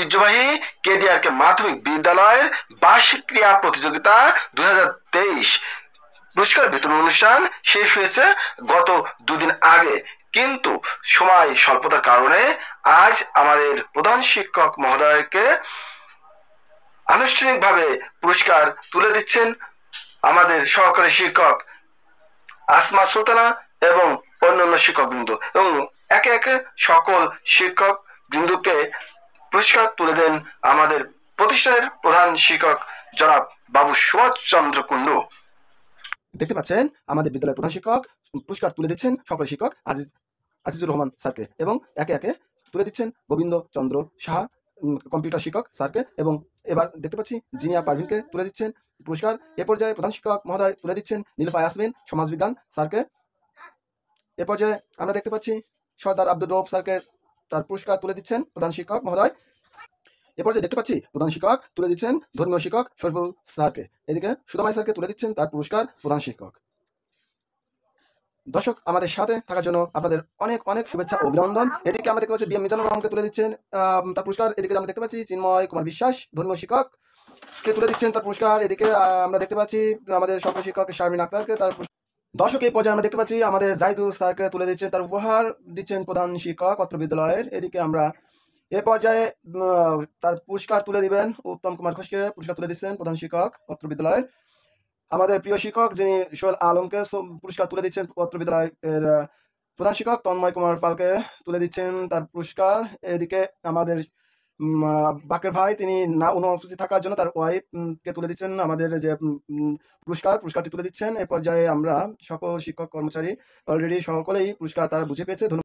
ঐতিহ্যবাহী কেডিআর কে মাধ্যমিক বিদ্যালয়ের বার্ষিক ক্রিয়া প্রতিযোগিতা দু পুরস্কার বিতরণ অনুষ্ঠান শেষ হয়েছে গত দুদিন আগে কিন্তু সময় স্বল্পতার কারণে আজ আমাদের প্রধান শিক্ষক মহোদয়কে আনুষ্ঠানিকভাবে পুরস্কার তুলে দিচ্ছেন আমাদের সহকারী শিক্ষক আসমা সুলতানা এবং অন্যান্য শিক্ষকবৃন্দ এবং একে একে সকল শিক্ষক বৃন্দকে পুরস্কার তুলে দেন আমাদের প্রতিষ্ঠানের প্রধান শিক্ষক জনাব বাবু সুভাষ চন্দ্র কুণ্ডু দেখতে পাচ্ছেন আমাদের বিদ্যালয়ের প্রধান শিক্ষক পুরস্কার তুলে দিচ্ছেন সকল শিক্ষক আজিজ আজিজুর রহমান স্যারকে এবং একে একে তুলে দিচ্ছেন গোবিন্দ চন্দ্র সাহা কম্পিউটার শিক্ষক স্যারকে এবং এবার দেখতে পাচ্ছি জিনিয়া পারভিনকে তুলে দিচ্ছেন পুরস্কার এ পর্যায়ে প্রধান শিক্ষক মহোদয় তুলে দিচ্ছেন নীলফা আসমিন সমাজবিজ্ঞান স্যারকে এ পর্যায়ে আমরা দেখতে পাচ্ছি সর্দার আব্দুল রৌফ স্যারকে তার পুরস্কার তুলে দিচ্ছেন প্রধান শিক্ষক মহোদয় এরপর যে দেখতে পাচ্ছি প্রধান শিক্ষক তুলে দিচ্ছেন ধর্মীয় শিক্ষক সরফুল স্যারকে এদিকে সুদামাই স্যারকে তুলে দিচ্ছেন তার পুরস্কার প্রধান শিক্ষক দর্শক আমাদের সাথে থাকার জন্য আপনাদের অনেক অনেক শুভেচ্ছা অভিনন্দন এদিকে আমরা দেখতে পাচ্ছি বিএম মিজানুর রহমানকে তুলে দিচ্ছেন তার পুরস্কার এদিকে আমরা দেখতে পাচ্ছি চিন্ময় কুমার বিশ্বাস ধর্মীয় শিক্ষক কে তুলে দিচ্ছেন তার পুরস্কার এদিকে আমরা দেখতে পাচ্ছি আমাদের সকল শিক্ষক শারমিন আক্তারকে তার দর্শক এই পর্যায়ে আমরা দেখতে পাচ্ছি আমাদের জাইদুল স্যারকে তুলে দিচ্ছেন তার উপহার দিচ্ছেন প্রধান শিক্ষক অত্র বিদ্যালয়ের এদিকে আমরা এ পর্যায়ে তার পুরস্কার তুলে দিবেন উত্তম কুমার ঘোষকে পুরস্কার তুলে দিচ্ছেন প্রধান শিক্ষক অত্র বিদ্যালয়ের আমাদের প্রিয় শিক্ষক যিনি সোহেল আলমকে পুরস্কার তুলে দিচ্ছেন অত্র বিদ্যালয়ের প্রধান শিক্ষক তন্ময় কুমার পালকে তুলে দিচ্ছেন তার পুরস্কার এদিকে আমাদের বাকের ভাই তিনি না অনুপস্থিত থাকার জন্য তার ওয়াইফকে তুলে দিচ্ছেন আমাদের যে পুরস্কার পুরস্কারটি তুলে দিচ্ছেন এ পর্যায়ে আমরা সকল শিক্ষক কর্মচারী অলরেডি সকলেই পুরস্কার তারা বুঝে পেয়েছে